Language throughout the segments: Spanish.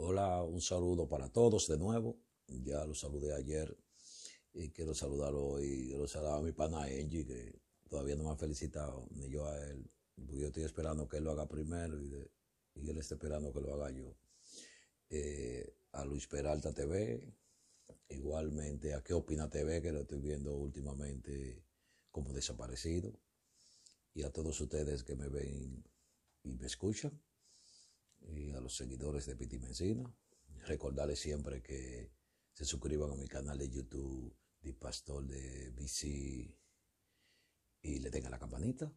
Hola, un saludo para todos de nuevo. Ya los saludé ayer y quiero saludar hoy. Lo saludaba a mi pana Angie, que todavía no me ha felicitado, ni yo a él. yo estoy esperando que él lo haga primero y, él está esperando que lo haga yo. Eh, a Luis Peralta TV, igualmente a Qué Opina TV, que lo estoy viendo últimamente como desaparecido. Y a todos ustedes que me ven y me escuchan y a los seguidores de Piti Mencina. Recordarles siempre que se suscriban a mi canal de YouTube de Pastor de BC y le tengan la campanita.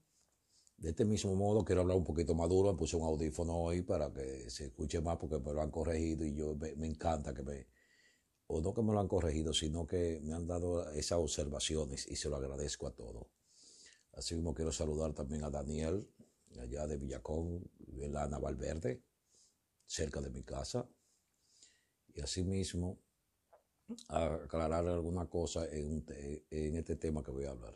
De este mismo modo, quiero hablar un poquito más duro. Me puse un audífono hoy para que se escuche más porque me lo han corregido y yo me, encanta que me. O no que me lo han corregido, sino que me han dado esas observaciones y se lo agradezco a todos. Así mismo quiero saludar también a Daniel, allá de Villacón, la Naval Verde cerca de mi casa. Y asimismo, aclarar alguna cosa en, este tema que voy a hablar.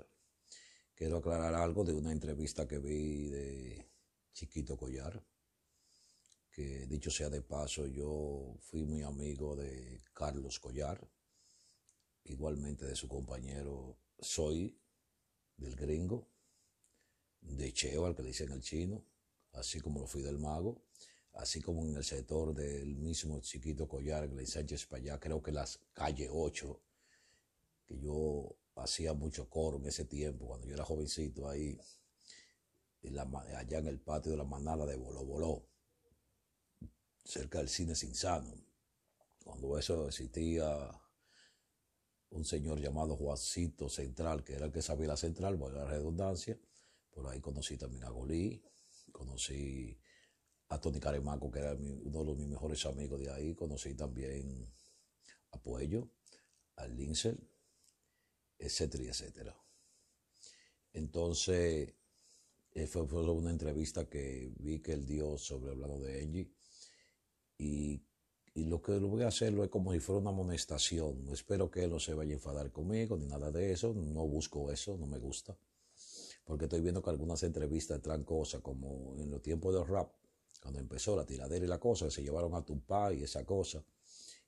Quiero aclarar algo de una entrevista que vi de Chiquito Collar, que dicho sea de paso, yo fui muy amigo de Carlos Collar, igualmente de su compañero Soy, del gringo, de Cheo, al que le dicen el chino, así como lo fui del mago así como en el sector del mismo chiquito Collar, Glen Sánchez allá, creo que las calle 8, que yo hacía mucho coro en ese tiempo, cuando yo era jovencito ahí, allá en el patio de la manada de Boló Boló, cerca del cine Sinsano. Cuando eso existía un señor llamado Juancito Central, que era el que sabía la central, a la redundancia, por ahí conocí también a Golí, conocí a Tony Caremaco, que era uno de mis mejores amigos de ahí. Conocí también a Puello, a Linsel, etcétera, etcétera. Entonces, eh, fue, una entrevista que vi que él dio sobre hablando de Angie. Y, lo que lo voy a hacer es como si fuera una amonestación. Espero que él no se vaya a enfadar conmigo ni nada de eso. No busco eso, no me gusta. Porque estoy viendo que algunas entrevistas traen cosas como en los tiempos del rap cuando empezó la tiradera y la cosa, se llevaron a Tupac y esa cosa.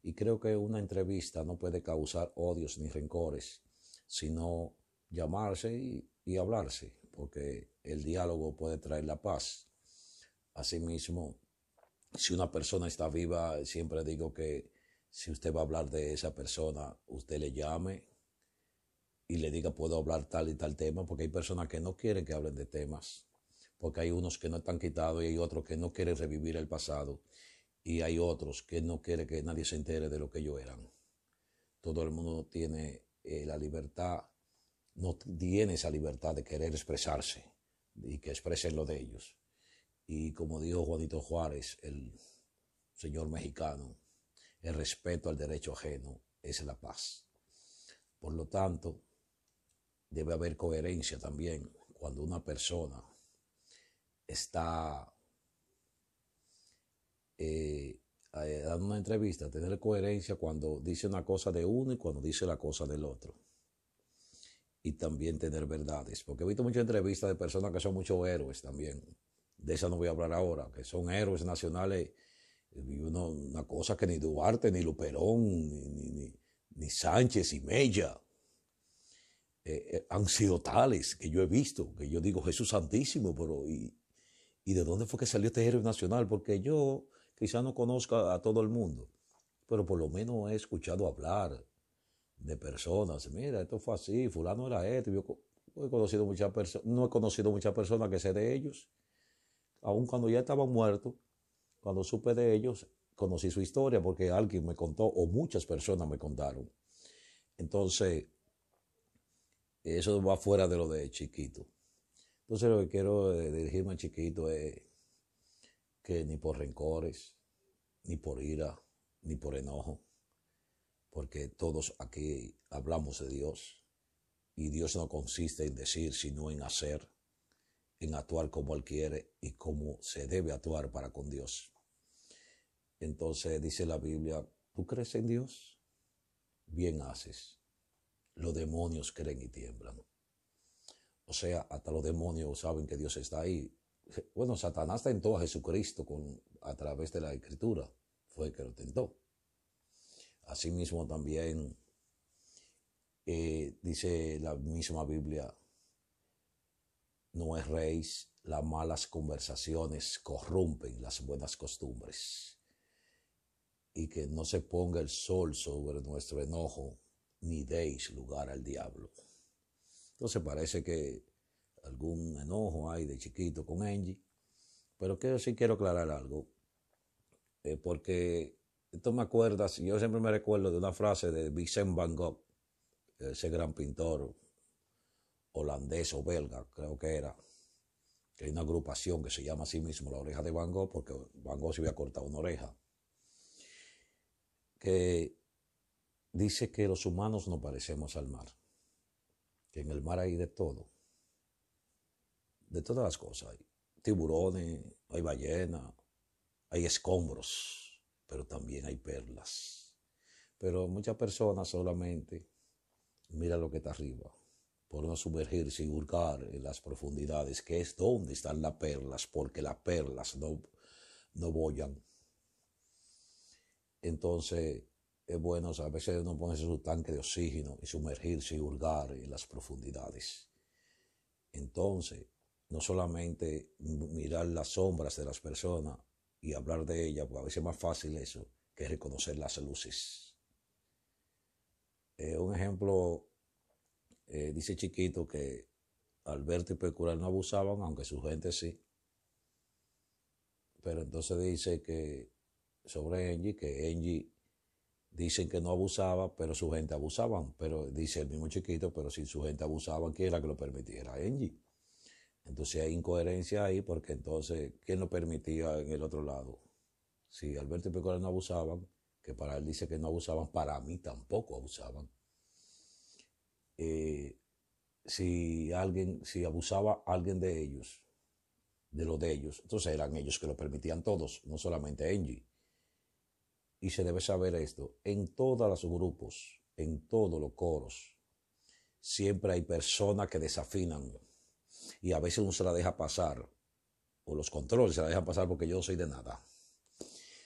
Y creo que una entrevista no puede causar odios ni rencores, sino llamarse y, y hablarse, porque el diálogo puede traer la paz. Asimismo, si una persona está viva, siempre digo que si usted va a hablar de esa persona, usted le llame y le diga, puedo hablar tal y tal tema, porque hay personas que no quieren que hablen de temas porque hay unos que no están quitados y hay otros que no quieren revivir el pasado y hay otros que no quieren que nadie se entere de lo que ellos eran. Todo el mundo tiene eh, la libertad, no tiene esa libertad de querer expresarse y que expresen lo de ellos. Y como dijo Juanito Juárez, el señor mexicano, el respeto al derecho ajeno es la paz. Por lo tanto, debe haber coherencia también cuando una persona está eh, eh, dando una entrevista, tener coherencia cuando dice una cosa de uno y cuando dice la cosa del otro. Y también tener verdades. Porque he visto muchas entrevistas de personas que son muchos héroes también. De esas no voy a hablar ahora, que son héroes nacionales. una cosa que ni Duarte, ni Luperón, ni, ni, Sánchez, y Mella eh, han sido tales que yo he visto, que yo digo Jesús Santísimo, pero ¿Y de dónde fue que salió este héroe nacional? Porque yo quizá no conozca a todo el mundo, pero por lo menos he escuchado hablar de personas. Mira, esto fue así, fulano era este. he conocido muchas personas, no he conocido muchas personas que sé de ellos. Aún cuando ya estaban muertos, cuando supe de ellos, conocí su historia porque alguien me contó o muchas personas me contaron. Entonces, eso va fuera de lo de chiquito. Entonces lo que quiero dirigirme chiquito es que ni por rencores, ni por ira, ni por enojo, porque todos aquí hablamos de Dios y Dios no consiste en decir, sino en hacer, en actuar como Él quiere y como se debe actuar para con Dios. Entonces dice la Biblia, ¿tú crees en Dios? Bien haces. Los demonios creen y tiemblan. O sea, hasta los demonios saben que Dios está ahí. Bueno, Satanás tentó a Jesucristo a través de la escritura. Fue el que lo tentó. Asimismo también eh, dice la misma Biblia, no erréis, las malas conversaciones corrompen las buenas costumbres. Y que no se ponga el sol sobre nuestro enojo, ni deis lugar al diablo. Entonces parece que algún enojo hay de chiquito con Angie. Pero que sí quiero aclarar algo, eh, porque esto me acuerda, yo siempre me recuerdo de una frase de Vincent Van Gogh, ese gran pintor holandés o belga, creo que era, que hay una agrupación que se llama así mismo la oreja de Van Gogh, porque Van Gogh se había cortado una oreja, que dice que los humanos no parecemos al mar que en el mar hay de todo, de todas las cosas. Hay tiburones, hay ballenas, hay escombros, pero también hay perlas. Pero muchas personas solamente mira lo que está arriba, por no sumergirse y hurgar en las profundidades, que es donde están las perlas, porque las perlas no, no bollan. Entonces, es bueno, a veces uno pone su tanque de oxígeno y sumergirse y hurgar en las profundidades. Entonces, no solamente mirar las sombras de las personas y hablar de ellas, porque a veces es más fácil eso que reconocer las luces. Eh, un ejemplo, eh, dice Chiquito que Alberto y Pecura no abusaban, aunque su gente sí. Pero entonces dice que sobre Engie, que Engie Dicen que no abusaba, pero su gente abusaba, Pero dice el mismo chiquito, pero si su gente abusaba, ¿quién era que lo permitiera Era Entonces hay incoherencia ahí porque entonces, ¿quién lo permitía en el otro lado? Si Alberto y Pecora no abusaban, que para él dice que no abusaban, para mí tampoco abusaban. Eh, si alguien, si abusaba alguien de ellos, de lo de ellos, entonces eran ellos que lo permitían todos, no solamente Angie y se debe saber esto, en todos los grupos, en todos los coros, siempre hay personas que desafinan y a veces uno se la deja pasar, o los controles se la deja pasar porque yo no soy de nada,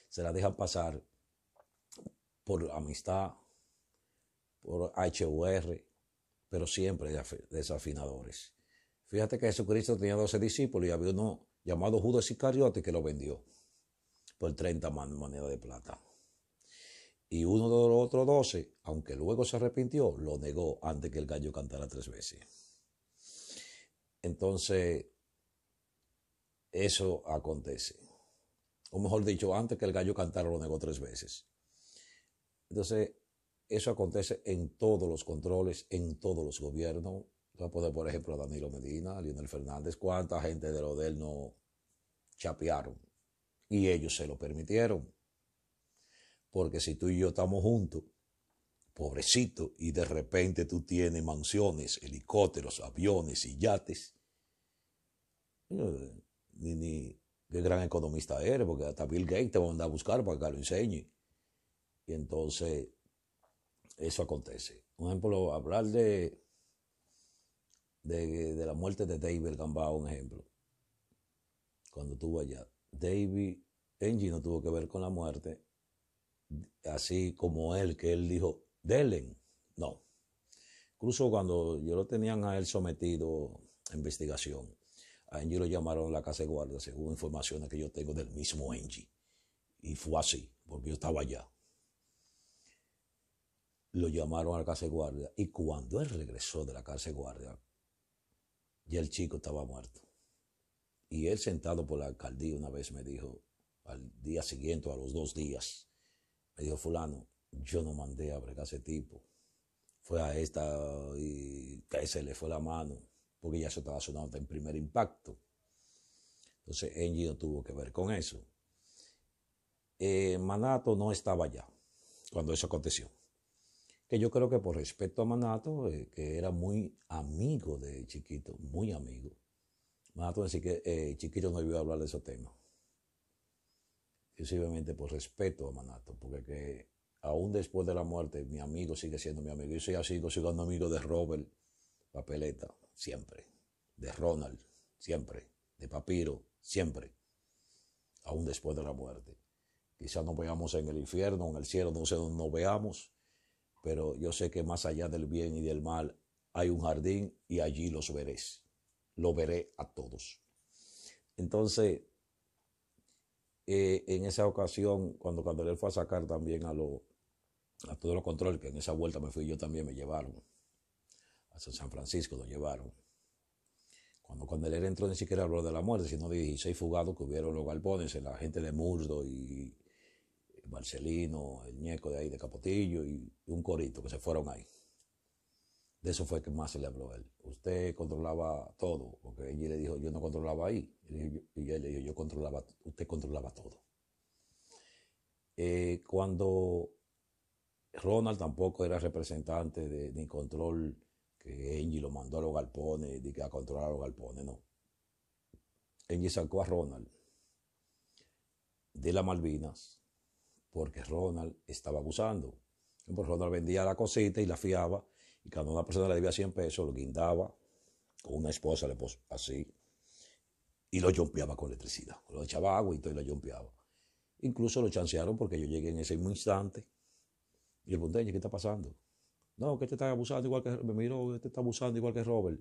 se la deja pasar por amistad, por HUR, pero siempre desafinadores. Fíjate que Jesucristo tenía 12 discípulos y había uno llamado Judas Iscariote que lo vendió por 30 monedas de plata y uno de los otros doce, aunque luego se arrepintió, lo negó antes que el gallo cantara tres veces. Entonces, eso acontece. O mejor dicho, antes que el gallo cantara lo negó tres veces. Entonces, eso acontece en todos los controles, en todos los gobiernos. Voy a poner, por ejemplo, a Danilo Medina, a Leonel Fernández, cuánta gente de lo de él no chapearon. Y ellos se lo permitieron porque si tú y yo estamos juntos, pobrecito, y de repente tú tienes mansiones, helicópteros, aviones y yates, ni, ni qué gran economista eres, porque hasta Bill Gates te va a mandar a buscar para que lo enseñe. Y entonces, eso acontece. Por ejemplo, hablar de, de, la muerte de David Gambao, un ejemplo. Cuando tuvo allá, David Angie no tuvo que ver con la muerte, así como él, que él dijo, Delen, no. Incluso cuando yo lo tenían a él sometido a investigación, a Angie lo llamaron a la casa de guardia, según informaciones que yo tengo del mismo Angie. Y fue así, porque yo estaba allá. Lo llamaron a la casa de guardia y cuando él regresó de la casa de guardia, ya el chico estaba muerto. Y él sentado por la alcaldía una vez me dijo, al día siguiente, a los dos días, dijo fulano, yo no mandé a bregar a ese tipo. Fue a esta y a se le fue la mano, porque ya se estaba sonando en primer impacto. Entonces Angie no tuvo que ver con eso. Eh, Manato no estaba ya cuando eso aconteció. Que yo creo que por respeto a Manato, eh, que era muy amigo de Chiquito, muy amigo. Manato, decía que eh, Chiquito no iba a hablar de ese tema simplemente por respeto a Manato, porque aún después de la muerte, mi amigo sigue siendo mi amigo. Yo soy así, siendo amigo de Robert, Papeleta, siempre. De Ronald, siempre. De Papiro, siempre. Aún después de la muerte. Quizás nos veamos en el infierno, en el cielo, no sé dónde nos veamos, pero yo sé que más allá del bien y del mal hay un jardín y allí los veréis. Lo veré a todos. Entonces, eh, en esa ocasión, cuando él fue a sacar también a, los a todos los controles, que en esa vuelta me fui yo también, me llevaron. a San Francisco lo llevaron. Cuando él entró ni siquiera habló de la muerte, sino de 16 fugados que hubieron los galpones, la gente de Murdo y Marcelino, el ñeco de ahí de Capotillo y un corito que se fueron ahí. De eso fue que más se le habló a él. Usted controlaba todo, porque Angie le dijo, yo no controlaba ahí. Y él le dijo, yo controlaba, usted controlaba todo. Eh, cuando Ronald tampoco era representante de, control, que Angie lo mandó a los galpones, y que a controlar a los galpones, no. Angie sacó a Ronald de las Malvinas porque Ronald estaba abusando. Ronald vendía la cosita y la fiaba y cuando una persona le debía 100 pesos, lo guindaba con una esposa, le puso así, y lo jompeaba con electricidad. Lo echaba agua y todo y lo jompeaba. Incluso lo chancearon porque yo llegué en ese mismo instante y el ponteño, ¿qué está pasando? No, que este está abusando igual que... Me miró, este está abusando igual que Robert.